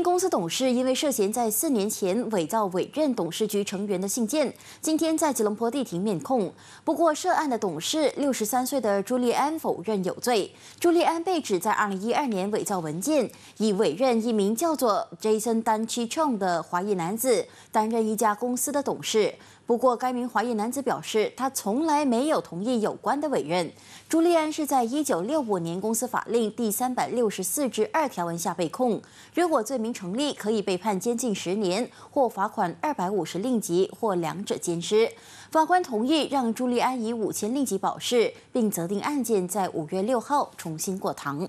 公司董事因为涉嫌在四年前伪造委任董事局成员的信件，今天在吉隆坡地庭面控。不过，涉案的董事六十三岁的朱利安否认有罪。朱利安被指在二零一二年伪造文件，以委任一名叫做 Jason d a n c h i Chong 的华裔男子担任一家公司的董事。不过，该名华裔男子表示，他从来没有同意有关的委任。朱利安是在一九六五年公司法令第三百六十四至二条文下被控。如果罪。名成立，可以被判监禁十年或罚款二百五十令吉或两者兼之。法官同意让朱利安以五千令吉保释，并责令案件在五月六号重新过堂。